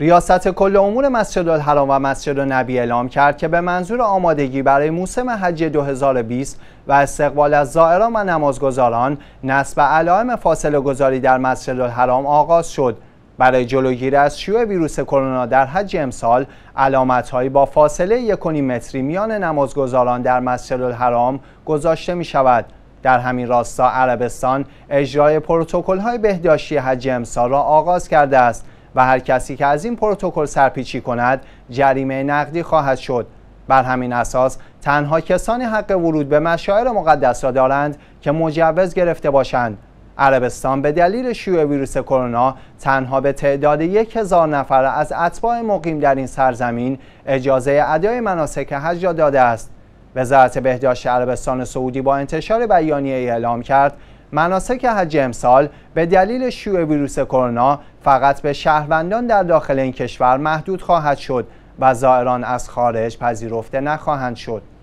ریاست کل امور مسجد الحرام و مسجد نبی اعلام کرد که به منظور آمادگی برای موسم حج 2020 و استقبال از زائران و نمازگزاران نصب علائم فاصله گذاری در مسجد الحرام آغاز شد برای جلوگیری از شیوع ویروس کرونا در حج امسال علامتهایی با فاصله 1.5 متری میان نمازگزاران در مسجد الحرام گذاشته می شود در همین راستا عربستان اجرای های بهداشتی حج امسال را آغاز کرده است و هر کسی که از این پروتکل سرپیچی کند جریمه نقدی خواهد شد بر همین اساس تنها کسانی حق ورود به مشاعر مقدس را دارند که مجوز گرفته باشند عربستان به دلیل شیوع ویروس کرونا تنها به تعداد یک هزار نفر از اتباع مقیم در این سرزمین اجازه ادای مناسک حج را داده است وزارت بهداشت عربستان سعودی با انتشار بیانیه اعلام کرد مناسک حج امسال به دلیل شیوع ویروس کرونا فقط به شهروندان در داخل این کشور محدود خواهد شد و زائران از خارج پذیرفته نخواهند شد